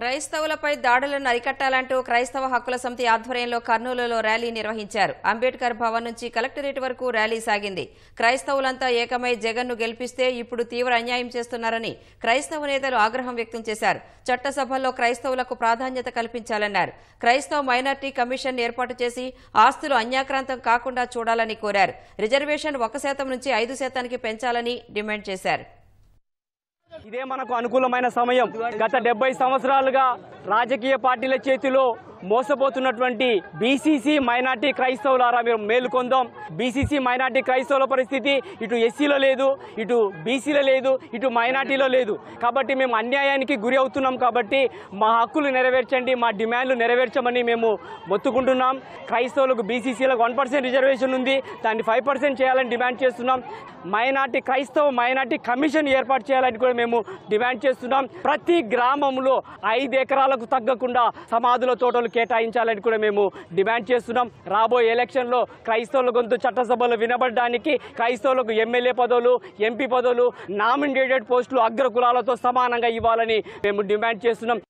క్రైస్తవులపై దాడులను అరికట్టాలంటూ క్రైస్తవ హక్కుల సమితి ఆధ్వర్యంలో కర్నూలులో ర్యాలీ నిర్వహించారు అంబేద్కర్ భవన్ నుంచి కలెక్టరేట్ వరకు ర్యాలీ సాగింది క్రైస్తవులంతా ఏకమై జగన్ను గెలిపిస్తే ఇప్పుడు తీవ్ర అన్యాయం చేస్తున్నారని క్రైస్తవ నేతలు ఆగ్రహం వ్యక్తం చేశారు చట్టసభల్లో క్రైస్తవులకు ప్రాధాన్యత కల్పించాలన్నారు క్రైస్తవ మైనార్టీ కమిషన్ ఏర్పాటు చేసి ఆస్తులు అన్యాక్రాంతం కాకుండా చూడాలని కోరారు రిజర్వేషన్ ఒక శాతం నుంచి ఐదు శాతానికి పెంచాలని డిమాండ్ చేశారు ఇదే మనకు అనుకూలమైన సమయం గత డెబ్బై సంవత్సరాలుగా రాజకీయ పార్టీల చేతిలో మోసపోతున్నటువంటి బీసీసీ మైనార్టీ క్రైస్తవులారా మేము మేలుకొందాం బీసీసీ మైనార్టీ క్రైస్తవుల పరిస్థితి ఇటు ఎస్సీలో లేదు ఇటు బీసీలో లేదు ఇటు మైనార్టీలో లేదు కాబట్టి మేము అన్యాయానికి గురి అవుతున్నాం కాబట్టి మా హక్కులు నెరవేర్చండి మా డిమాండ్లు నెరవేర్చమని మేము మొత్తుకుంటున్నాం క్రైస్తవులకు బీసీసీలకు వన్ పర్సెంట్ రిజర్వేషన్ ఉంది దాన్ని ఫైవ్ పర్సెంట్ చేయాలని డిమాండ్ చేస్తున్నాం మైనార్టీ క్రైస్తవ మైనార్టీ కమిషన్ ఏర్పాటు చేయాలని కూడా మేము డిమాండ్ చేస్తున్నాం ప్రతి గ్రామంలో ఐదు ఎకరాలకు తగ్గకుండా సమాధుల తోటలు కేటాయించాలని కూడా మేము డిమాండ్ చేస్తున్నాం రాబోయే ఎలక్షన్లో క్రైస్తవుల గొంతు చట్టసభలో వినబడడానికి క్రైస్తవులకు ఎమ్మెల్యే పదవులు ఎంపీ పదవులు నామినేటెడ్ పోస్టులు అగ్ర కులాలతో సమానంగా ఇవ్వాలని మేము డిమాండ్ చేస్తున్నాం